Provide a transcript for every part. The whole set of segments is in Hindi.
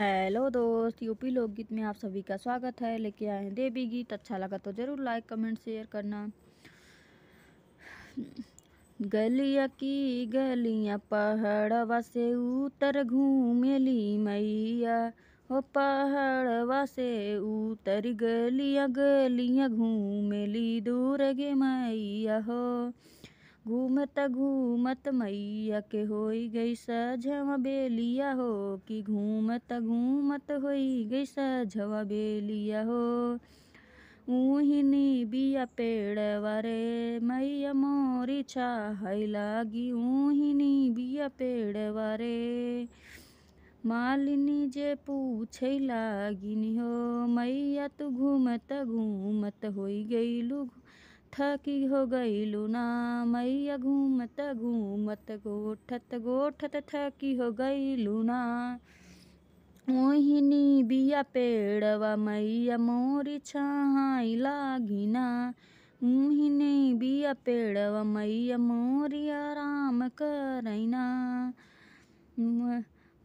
हेलो दोस्त यूपी लोकगीत में आप सभी का स्वागत है लेके आए हैं देवी गीत अच्छा लगा तो ज़रूर लाइक कमेंट शेयर करना गलिया की गलिया पहाड़वा से उतर घूमेली मैया हो पहाड़वा से उतर गलिया गलिया घूमेली दूर गे मैया हो घूमत घूमत मैया के होई गई सझवा बेलिया हो कि घूमत घूमत होई गई सझवा बेलिया हो ऊहिनी बिया पेड़ वरे मैया मोरी चाहई लागी ऊहिनी बिया पेड़ वरे मालिनी जे पूछ लागिनी हो मैया तू घूमत घूमत हो लू थकी हो गई ना मैया घूमत घूमत गोठत गोठत थकी हो गई ना मोहिनी बिया पेड़वा मैया मोरी छाई लागिना मोहिनी बिया पेड़वा मैया मोरी आराम करना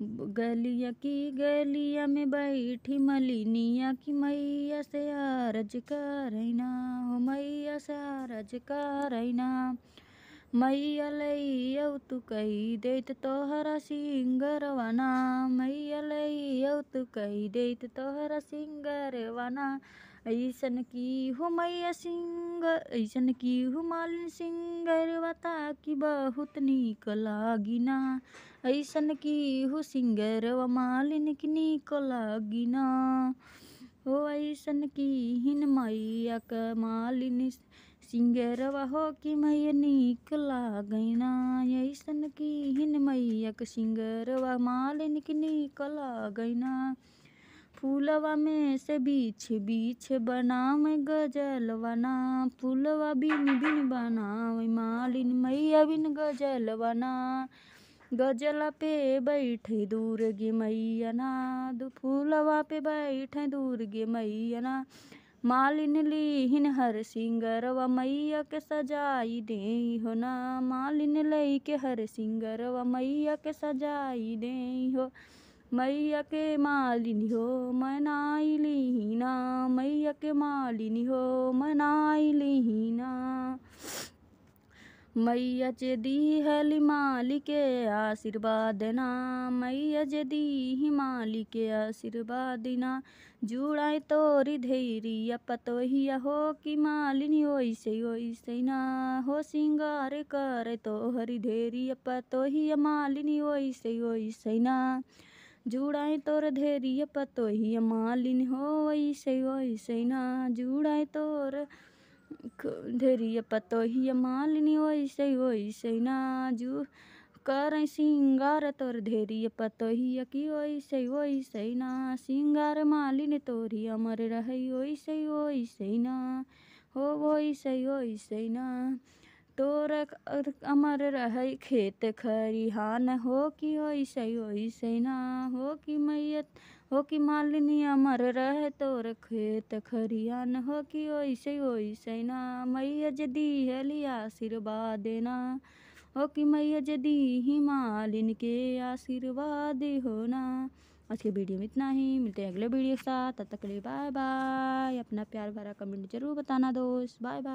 गलिया की गलिया में बैठी मलिनिया की मैया से आरज का हो मैया से आरज का मैया लैयौ तू कही दे तोहरा सिंगर वना मैया लैयौ तू कही दे तोहरा सिंगर वना ऐसन की हो मैया सिंह ऐसन की हो मालिन सिंगरवा की बहुत निक लागिना ऐसन की सिंगर व मालिन की निक लागिना हो ऐसन की हिन मैया क मालिन सिंगरवा हो कि मैया निक लागिना ऐसन की हिन सिंगर व मालिन की निक लागिना फूलवा में से बीछ बीछ बनाव गजलवाना फूलवा बिन बिन बनाव मालिन मैया बिन गजलवाना गजल पे बैठ दूर गे मैया ना दो फूलवा पे बैठ दूर गे मैया ना मालिन लीहिन हर सिंगरवा मैया के सजाई दे हो ना मालिन लई के हर सिंगरवा मैया के सजाई दे हो मैया के मालिनी हो मनाई लीना मैया के मालिनी हो मनाई लीना मैया च दी हली मालिके आशीर्वाद ना मैया जदी ही माली आशीर्वाद ना जुड़ाई तोरी धैरिया पतोहिया हो कि मालिनी ओइसे ओइसे ना हो सिंगार कर तोहरी धैरिया पतोहिया मालिनी ओइसे ओइसे ना जुड़ाई तोर धेरिय पतोही मालिन हो ऐसे ऐसे ना जुड़ाई तोर धेरिय पतोही मालिनी ऐसे ऐसे ना जु कर सिंगार तोर धेरिय पतोही की ऐसे ऐसे ना सिंगार मालिन तोरी अमर रह ऐसे ऐसे ना हो ऐसे ऐसे ना तो अमर रह खेत खरिहान हो कि ऐसे ऐसे ना हो कि मैयत हो कि मालिनी अमर रह तोर खेत खरियान हो कि ऐसे ऐसे ना मैया जदी हली आशीर्वाद ना हो कि मैया जदी ही मालिन के आशीर्वाद हो ना आज के वीडियो में इतना ही मिलते हैं अगले वीडियो के साथ तब तक के लिए बाय बाय अपना प्यार भरा कमेंट जरूर बताना दोस्त बाय बाय